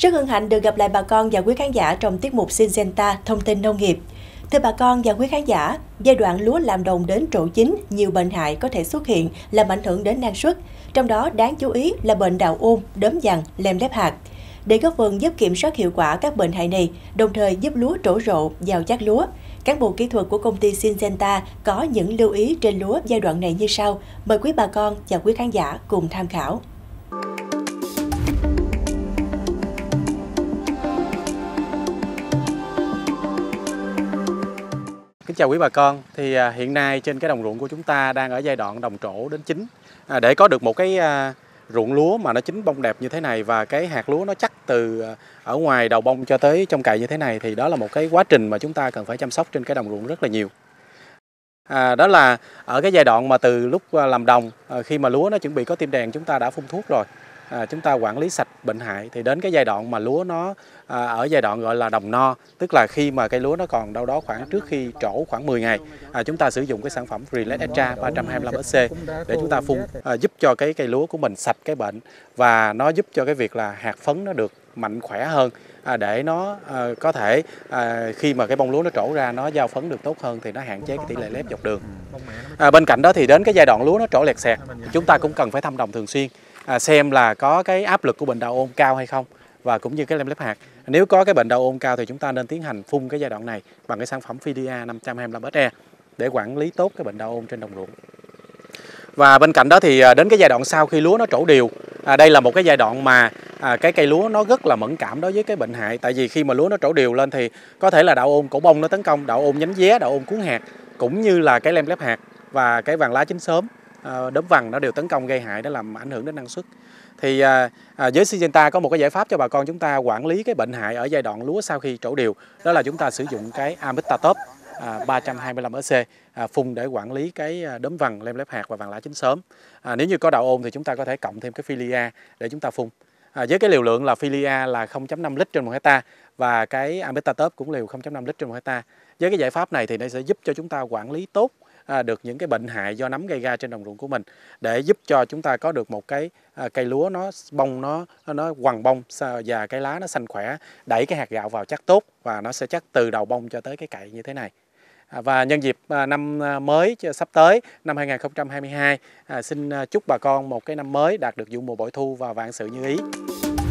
Rất hân hạnh được gặp lại bà con và quý khán giả trong tiết mục Syngenta Thông tin Nông nghiệp. Thưa bà con và quý khán giả, giai đoạn lúa làm đồng đến trổ chính, nhiều bệnh hại có thể xuất hiện làm ảnh hưởng đến năng suất, trong đó đáng chú ý là bệnh đạo ôn, đốm vàng, lem lép hạt. Để góp phần giúp kiểm soát hiệu quả các bệnh hại này, đồng thời giúp lúa trổ rộ, giàu chắc lúa, cán bộ kỹ thuật của công ty Syngenta có những lưu ý trên lúa giai đoạn này như sau. Mời quý bà con và quý khán giả cùng tham khảo. chào quý bà con. Thì à, hiện nay trên cái đồng ruộng của chúng ta đang ở giai đoạn đồng trổ đến chín. À, để có được một cái à, ruộng lúa mà nó chín bông đẹp như thế này và cái hạt lúa nó chắc từ à, ở ngoài đầu bông cho tới trong cày như thế này thì đó là một cái quá trình mà chúng ta cần phải chăm sóc trên cái đồng ruộng rất là nhiều. À, đó là ở cái giai đoạn mà từ lúc à, làm đồng à, khi mà lúa nó chuẩn bị có tiêm đèn chúng ta đã phun thuốc rồi à, chúng ta quản lý sạch bệnh hại thì đến cái giai đoạn mà lúa nó à, ở giai đoạn gọi là đồng no tức là khi mà cây lúa nó còn đâu đó khoảng trước khi trổ khoảng 10 ngày à, chúng ta sử dụng cái sản phẩm Relate Extra 325 SC để chúng ta phun à, giúp cho cái cây lúa của mình sạch cái bệnh và nó giúp cho cái việc là hạt phấn nó được mạnh khỏe hơn à, để nó à, có thể à, khi mà cái bông lúa nó trổ ra nó giao phấn được tốt hơn thì nó hạn chế cái tỷ lệ lép dọc đường. À, bên cạnh đó thì đến cái giai đoạn lúa nó trổ lẹt xẹt chúng ta cũng cần phải thăm đồng thường xuyên. À, xem là có cái áp lực của bệnh đạo ôn cao hay không và cũng như cái lem lép hạt. Nếu có cái bệnh đạo ôn cao thì chúng ta nên tiến hành phun cái giai đoạn này bằng cái sản phẩm Fidia 525 SE để quản lý tốt cái bệnh đạo ôn trên đồng ruộng. Và bên cạnh đó thì à, đến cái giai đoạn sau khi lúa nó trổ điều, à, đây là một cái giai đoạn mà à, cái cây lúa nó rất là mẫn cảm đối với cái bệnh hại tại vì khi mà lúa nó trổ điều lên thì có thể là đạo ôn cổ bông nó tấn công, đạo ôn nhánh dé, đạo ôn cuốn hạt cũng như là cái lem lép hạt và cái vàng lá chín sớm À, đốm vằn nó đều tấn công gây hại để làm ảnh hưởng đến năng suất thì với à, à, Syngenta có một cái giải pháp cho bà con chúng ta quản lý cái bệnh hại ở giai đoạn lúa sau khi trổ điều đó là chúng ta sử dụng cái Amitatop 325 EC phun để quản lý cái đốm vằn lem lép hạt và vàng lá chín sớm nếu như có đạo ôn thì chúng ta có thể cộng thêm cái Filia để chúng ta phun với cái liều lượng là Filia là 0.5 lít trên một hecta và cái Amitatop cũng liều 0.5 lít trên một hecta với cái giải pháp này thì nó sẽ giúp cho chúng ta quản lý tốt À, được những cái bệnh hại do nấm gây ra trên đồng ruộng của mình để giúp cho chúng ta có được một cái à, cây lúa nó bông nó nó quằn bông và cái lá nó xanh khỏe đẩy cái hạt gạo vào chắc tốt và nó sẽ chắc từ đầu bông cho tới cái cậy như thế này à, và nhân dịp năm mới sắp tới năm 2022 xin chúc bà con một cái năm mới đạt được vụ mùa bội thu và vạn sự như ý.